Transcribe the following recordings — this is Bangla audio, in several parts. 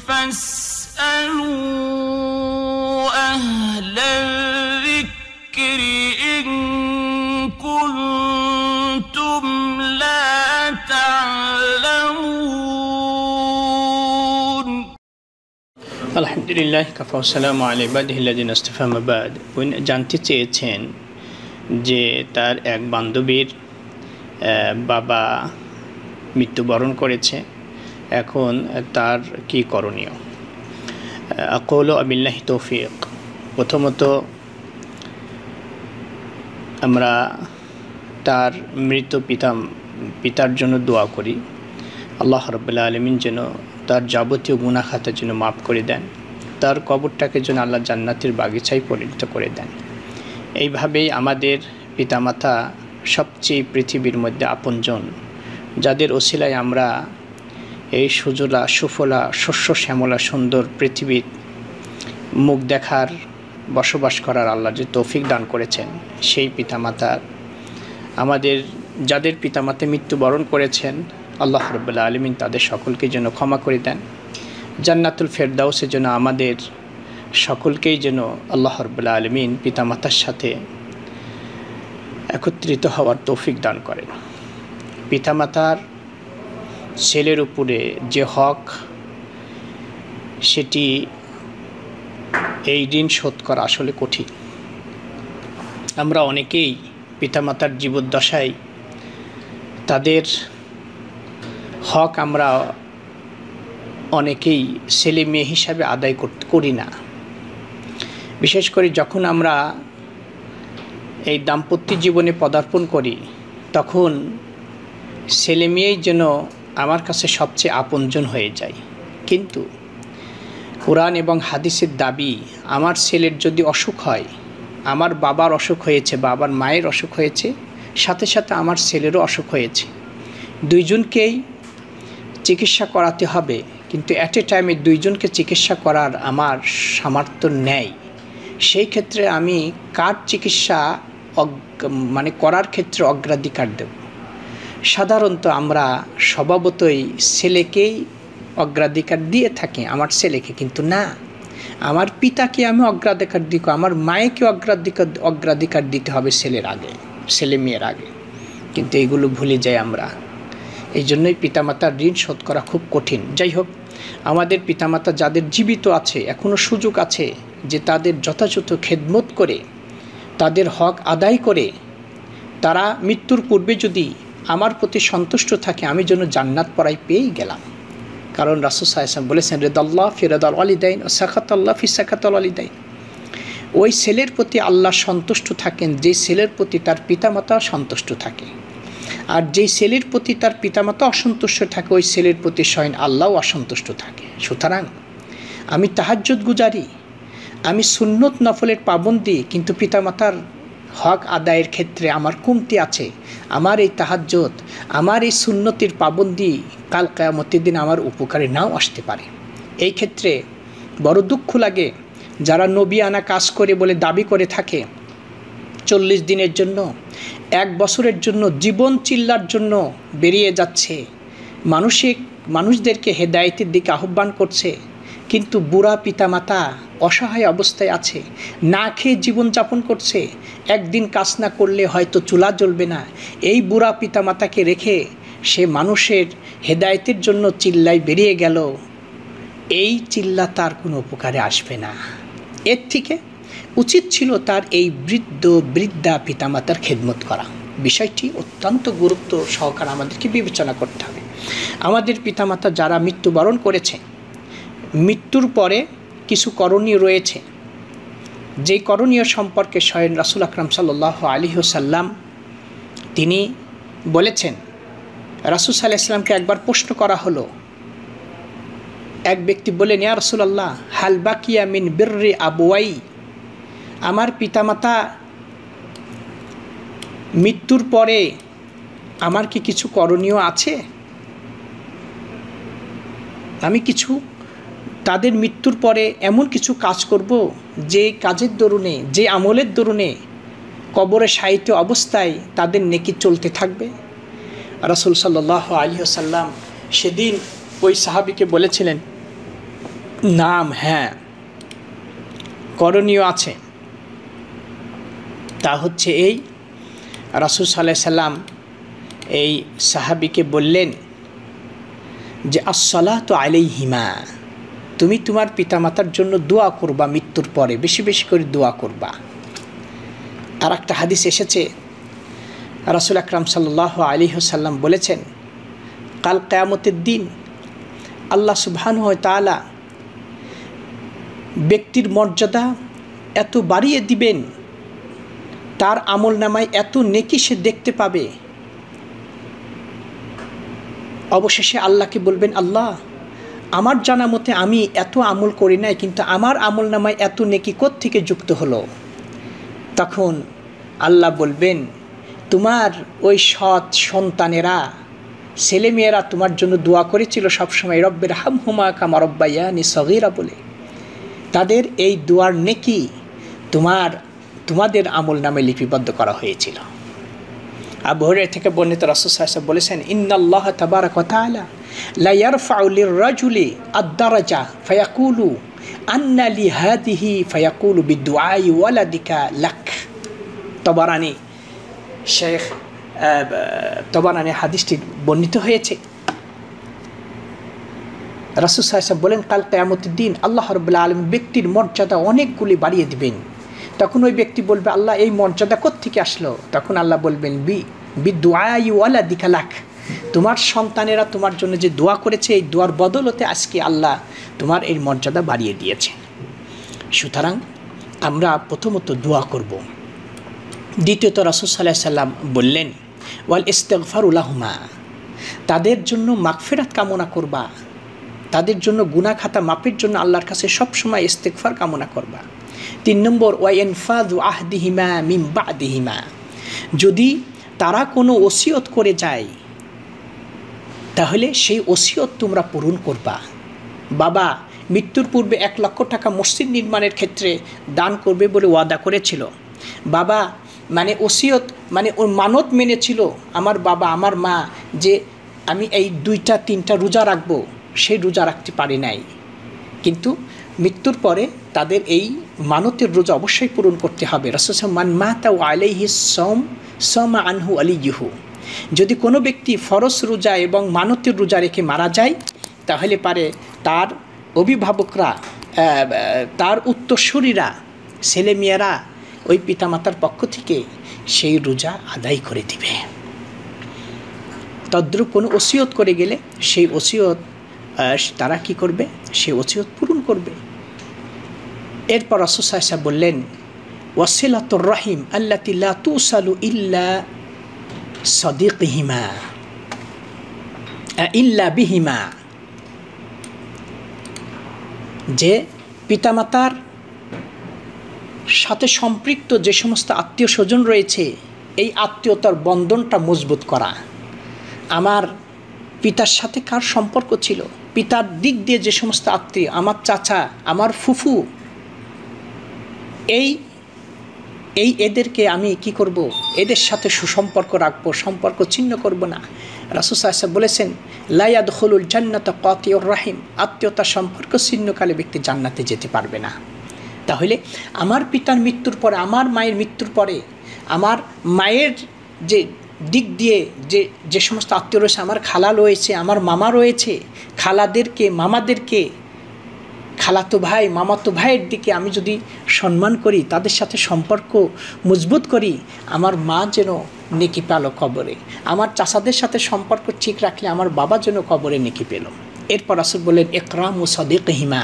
আলহামদুলিল্লাহ কাফা সালাম আলিবাদিন আস্তফামাবাদ উনি জানতে চেয়েছেন যে তার এক বান্ধবীর বাবা মৃত্যুবরণ করেছে এখন তার কি করণীয় আকৌল আবিল্লাহি তৌফিক প্রথমত আমরা তার মৃত পিতা পিতার জন্য দোয়া করি আল্লাহ রবাহ আলমিন যেন তার যাবতীয় গুণাখাতা যেন মাফ করে দেন তার কবরটাকে যেন আল্লাহ জান্নাতের বাগিচায় পরিণত করে দেন এইভাবেই আমাদের পিতামাতা সবচেয়ে পৃথিবীর মধ্যে আপনজন যাদের ওসিলায় আমরা এই সুজলা সুফলা শস্য শ্যামলা সুন্দর পৃথিবীর মুখ দেখার বসবাস করার আল্লাহ যে তৌফিক দান করেছেন সেই পিতামাতার আমাদের যাদের পিতামাতা মৃত্যুবরণ করেছেন আল্লাহ রবুল্লা আলমিন তাদের সকলকে যেন ক্ষমা করে দেন জান্নাতুল ফেরদাউসে যেন আমাদের সকলকেই যেন আল্লাহ রবুল্লা আলমিন পিতামাতার সাথে একত্রিত হওয়ার তৌফিক দান করেন পিতামাতার ছেলের উপরে যে হক সেটি এই ঋণ শোধ করা আসলে কঠিন আমরা অনেকেই পিতামাতার জীবদ্দশায় তাদের হক আমরা অনেকেই ছেলে মেয়ে হিসাবে আদায় করি না বিশেষ করে যখন আমরা এই দাম্পত্য জীবনে পদার্পণ করি তখন ছেলে মেয়েই যেন আমার কাছে সবচেয়ে আপনজন হয়ে যায় কিন্তু কোরআন এবং হাদিসের দাবি আমার ছেলের যদি অসুখ হয় আমার বাবার অসুখ হয়েছে বাবার মায়ের অসুখ হয়েছে সাথে সাথে আমার ছেলেরও অসুখ হয়েছে দুইজনকেই চিকিৎসা করাতে হবে কিন্তু অ্যাট এ টাইমে দুইজনকে চিকিৎসা করার আমার সামর্থ্য নেয় সেই ক্ষেত্রে আমি কার চিকিৎসা মানে করার ক্ষেত্রে অগ্রাধিকার দেব সাধারণত আমরা স্বভাবতই ছেলেকেই অগ্রাধিকার দিয়ে থাকি আমার ছেলেকে কিন্তু না আমার পিতাকে আমি অগ্রাধিকার দিব আমার মায়েকে অগ্রাধিকার অগ্রাধিকার দিতে হবে ছেলের আগে ছেলে মেয়ের আগে কিন্তু এগুলো ভুলে যাই আমরা এই জন্যই পিতামাতার ঋণ শোধ করা খুব কঠিন যাই হোক আমাদের পিতামাতা যাদের জীবিত আছে এখনও সুযোগ আছে যে তাদের যথাযথ খেদমত করে তাদের হক আদায় করে তারা মৃত্যুর পূর্বে যদি আমার প্রতি সন্তুষ্ট থাকে আমি যেন জান্নাত পড়াই পেয়েই গেলাম কারণ রাসুল সাহেব বলেছেন রেদাল্লাহ ফিরাদাল আলিদাইন ও সাখাতাল্লাহ ফিসাখাতাল আলিদাইন ওই ছেলের প্রতি আল্লাহ সন্তুষ্ট থাকেন যে ছেলের প্রতি তার পিতামাতা সন্তুষ্ট থাকে আর যেই ছেলের প্রতি তার পিতামাতা অসন্তুষ্ট থাকে ওই ছেলের প্রতি স্বয়ন আল্লাহ অসন্তুষ্ট থাকে সুতরাং আমি তাহাজ্জুদ গুজারি আমি সুন্নত নফলের পাবন্দি কিন্তু পিতামাতার হক আদায়ের ক্ষেত্রে আমার কমতি আছে আমার এই তাহাজ্জত আমার এই সুন্নতির পাবন্দি কাল কেয়ামতির দিন আমার উপকারে নাও আসতে পারে এই ক্ষেত্রে বড় দুঃখ লাগে যারা নবী আনা কাজ করে বলে দাবি করে থাকে চল্লিশ দিনের জন্য এক বছরের জন্য জীবন চিল্লার জন্য বেরিয়ে যাচ্ছে মানসিক মানুষদেরকে হেদায়তের দিকে আহ্বান করছে কিন্তু বুড়া পিতামাতা অসহায় অবস্থায় আছে না খেয়ে জীবনযাপন করছে একদিন কাজ না করলে হয়তো চুলা জ্বলবে না এই বুড়া পিতামাতাকে রেখে সে মানুষের হেদায়তের জন্য চিল্লায় বেরিয়ে গেল এই চিল্লা তার কোনো উপকারে আসবে না এর থেকে উচিত ছিল তার এই বৃদ্ধ বৃদ্ধা পিতামাতার খেদমত করা বিষয়টি অত্যন্ত গুরুত্ব সহকারে আমাদেরকে বিবেচনা করতে হবে আমাদের পিতামাতা যারা মৃত্যুবরণ করেছে মৃত্যুর পরে কিছু করণীয় রয়েছে যে করণীয় সম্পর্কে স্বয়ং রাসুল আকরাম সাল্লাহ আলী হুসাল্লাম তিনি বলেছেন রাসুল সাল্লাহ ইসলামকে একবার প্রশ্ন করা হলো এক ব্যক্তি বলে ইয়া রসুলাল্লাহ হালবাকিয়া মিন বির্রে আবুয়াই আমার পিতামাতা মৃত্যুর পরে আমার কি কিছু করণীয় আছে আমি কিছু তাদের মৃত্যুর পরে এমন কিছু কাজ করব যে কাজের দরুনে যে আমলের দরুনে কবরে সাহিত্য অবস্থায় তাদের নেকি চলতে থাকবে রাসুল সাল্লাহ আলিয়াল্লাম সেদিন ওই সাহাবিকে বলেছিলেন নাম হ্যাঁ করণীয় আছে তা হচ্ছে এই রাসুল সাল্লাহ সাল্লাম এই সাহাবিকে বললেন যে আসলা তো আলাই হিমা তুমি তোমার পিতামাতার জন্য দোয়া করবা মৃত্যুর পরে বেশি বেশি করে দোয়া করবা আর একটা হাদিস এসেছে রাসুল আকরাম সাল্লাহ আলী সাল্লাম বলেছেন কাল কেয়ামতের দিন আল্লাহ সুবহান তালা ব্যক্তির মর্যাদা এত বাড়িয়ে দিবেন তার আমল নামায় এত নেকি সে দেখতে পাবে অবশেষে আল্লাহকে বলবেন আল্লাহ আমার জানা মতে আমি এত আমল করি নাই কিন্তু আমার আমল নামায় এত নেকি থেকে যুক্ত হলো তখন আল্লাহ বলবেন তোমার ওই সৎ সন্তানেরা ছেলেমেয়েরা তোমার জন্য দোয়া করেছিল সবসময় রব্বের হাম হুমা কামা রব্বাইয়া নিসগিরা বলে তাদের এই দোয়ার নেকি তোমার তোমাদের আমল নামে লিপিবদ্ধ করা হয়েছিল আবহরের থেকে বর্ণিত রসুল সাহেব বলেছেন ইন্নাল্লাহ তাবার কথা আলা লাইয়ারফাউলির আদারাজা আন্না বিদ্যু আই লাখ শেখ হাদিসটি বর্ণিত হয়েছে রাসুল সাহেব বলেন কাল কেয়ামতের দিন আল্লাহ রবুল্লা আলম ব্যক্তির মর্যাদা অনেকগুলি বাড়িয়ে দিবেন তখন ওই ব্যক্তি বলবে আল্লাহ এই মর্যাদা কোত্থেকে আসলো তখন আল্লাহ বলবেন বি বি দোয়াই দিকা লাখ তোমার সন্তানেরা তোমার জন্য যে দোয়া করেছে এই দোয়ার বদলতে আজকে আল্লাহ তোমার এই মর্যাদা বাড়িয়ে দিয়েছে সুতরাং আমরা প্রথমত দোয়া করব দ্বিতীয়ত রাসুল সাল্লাহ সাল্লাম বললেন ওয়াল ইস্তেকফার উল্লাহমা তাদের জন্য মাকফেরাত কামনা করবা তাদের জন্য গুনা খাতা মাপের জন্য আল্লাহর কাছে সবসময় ইস্তেকফার কামনা করবা তিন নম্বর ওয়াইন দিহিমা আহদিহিমা দিহিমা যদি তারা কোনো ওসিয়ত করে যায় তাহলে সেই ওসিয়ত তোমরা পূরণ করবা বাবা মৃত্যুর পূর্বে এক লক্ষ টাকা মসজিদ নির্মাণের ক্ষেত্রে দান করবে বলে ওয়াদা করেছিল বাবা মানে ওসিয়ত মানে ওর মানত মেনেছিল আমার বাবা আমার মা যে আমি এই দুইটা তিনটা রোজা রাখবো সেই রোজা রাখতে পারি নাই কিন্তু মৃত্যুর পরে তাদের এই মানতের রোজা অবশ্যই পূরণ করতে হবে রসম মান তা ও আলাইহি সম সম আনহু আলি ইহু যদি কোনো ব্যক্তি ফরস রোজা এবং মানতের রোজা রেখে মারা যায় তাহলে পারে তার অভিভাবকরা তার উত্তরসূরীরা ছেলেমেয়েরা ওই পিতামাতার পক্ষ থেকে সেই রোজা আদায় করে দিবে তদ্রুপ কোনো ওসিয়ত করে গেলে সেই ওসিয়ত তারা কি করবে সেই ওসিয়ত পূরণ করবে এরপর রসুসাহসা বললেন ওয়াসিলাত রহিম আল্লা তিল্লা সালু ইল্লা সদিকহিমা ইল্লা বিহিমা যে পিতামাতার সাথে সম্পৃক্ত যে সমস্ত আত্মীয় স্বজন রয়েছে এই আত্মীয়তার বন্ধনটা মজবুত করা আমার পিতার সাথে কার সম্পর্ক ছিল পিতার দিক দিয়ে যে সমস্ত আত্মীয় আমার চাচা আমার ফুফু এই এই এদেরকে আমি কি করব এদের সাথে সুসম্পর্ক রাখবো সম্পর্ক ছিন্ন করব না রাসুসা বলেছেন লায়াদ হলুল জান্নাত কতিউর রাহিম আত্মীয়তা সম্পর্ক ছিন্নকালে ব্যক্তি জান্নাতে যেতে পারবে না তাহলে আমার পিতার মৃত্যুর পরে আমার মায়ের মৃত্যুর পরে আমার মায়ের যে দিক দিয়ে যে যে সমস্ত আত্মীয় রয়েছে আমার খালা রয়েছে আমার মামা রয়েছে খালাদেরকে মামাদেরকে খালাতো ভাই মামাতো ভাইয়ের দিকে আমি যদি সম্মান করি তাদের সাথে সম্পর্ক মজবুত করি আমার মা যেন নেকি পেল কবরে আমার চাষাদের সাথে সম্পর্ক ঠিক রাখলে আমার বাবা যেন কবরে নেকি পেল এরপর আসল বলেন একরাম ও সদেক হিমা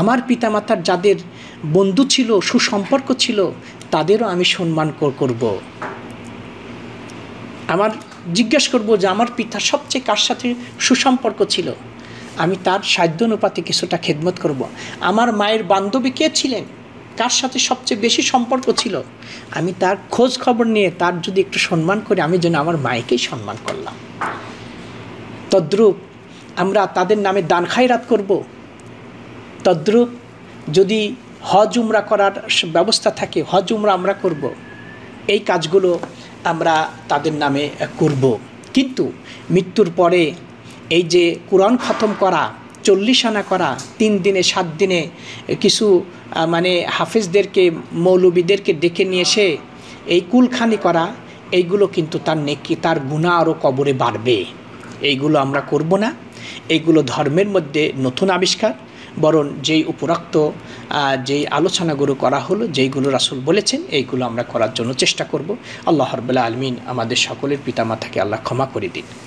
আমার পিতামাতার যাদের বন্ধু ছিল সুসম্পর্ক ছিল তাদেরও আমি সম্মান করব আমার জিজ্ঞেস করব যে আমার পিতা সবচেয়ে কার সাথে সুসম্পর্ক ছিল আমি তার সাধ্য অনুপাতে কিছুটা খেদমত করব। আমার মায়ের বান্ধবী কে ছিলেন কার সাথে সবচেয়ে বেশি সম্পর্ক ছিল আমি তার খোঁজ খবর নিয়ে তার যদি একটু সম্মান করি আমি যেন আমার মায়েকেই সম্মান করলাম তদ্রুপ আমরা তাদের নামে দান খায়রাত করব তদ্রুপ যদি হজ উমরা করার ব্যবস্থা থাকে হজ উমরা আমরা করব। এই কাজগুলো আমরা তাদের নামে করব। কিন্তু মৃত্যুর পরে এই যে কোরআন খতম করা চল্লিশ আনা করা তিন দিনে সাত দিনে কিছু মানে হাফিজদেরকে মৌলবীদেরকে ডেকে নিয়ে এসে এই কুলখানি করা এইগুলো কিন্তু তার নেকি তার গুণা আরও কবরে বাড়বে এইগুলো আমরা করব না এইগুলো ধর্মের মধ্যে নতুন আবিষ্কার বরং যেই উপরাক্ত যেই আলোচনাগুলো করা হলো যেইগুলো রাসুল বলেছেন এইগুলো আমরা করার জন্য চেষ্টা করব আল্লাহ রবুল্লা আলমিন আমাদের সকলের পিতামাতাকে আল্লাহ ক্ষমা করে দিন